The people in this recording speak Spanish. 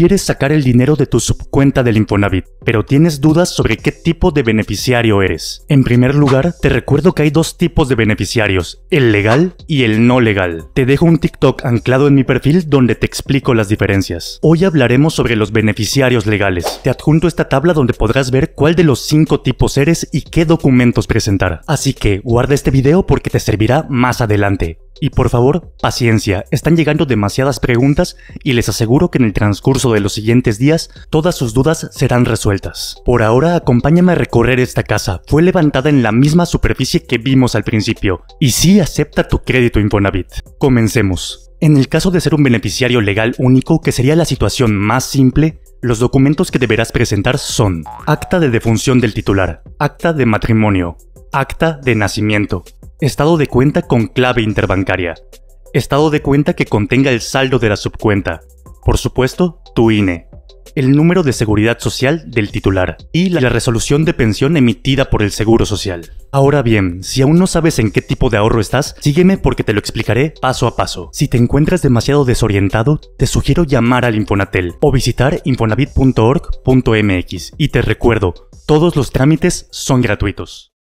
Quieres sacar el dinero de tu subcuenta del Infonavit, pero tienes dudas sobre qué tipo de beneficiario eres. En primer lugar, te recuerdo que hay dos tipos de beneficiarios, el legal y el no legal. Te dejo un TikTok anclado en mi perfil donde te explico las diferencias. Hoy hablaremos sobre los beneficiarios legales. Te adjunto esta tabla donde podrás ver cuál de los cinco tipos eres y qué documentos presentar. Así que guarda este video porque te servirá más adelante. Y por favor, paciencia, están llegando demasiadas preguntas y les aseguro que en el transcurso de los siguientes días todas sus dudas serán resueltas. Por ahora, acompáñame a recorrer esta casa, fue levantada en la misma superficie que vimos al principio, y sí acepta tu crédito Infonavit. Comencemos. En el caso de ser un beneficiario legal único, que sería la situación más simple, los documentos que deberás presentar son acta de defunción del titular, acta de matrimonio, acta de nacimiento, Estado de cuenta con clave interbancaria. Estado de cuenta que contenga el saldo de la subcuenta. Por supuesto, tu INE. El número de seguridad social del titular y la resolución de pensión emitida por el Seguro Social. Ahora bien, si aún no sabes en qué tipo de ahorro estás, sígueme porque te lo explicaré paso a paso. Si te encuentras demasiado desorientado, te sugiero llamar al Infonatel o visitar infonavit.org.mx. Y te recuerdo, todos los trámites son gratuitos.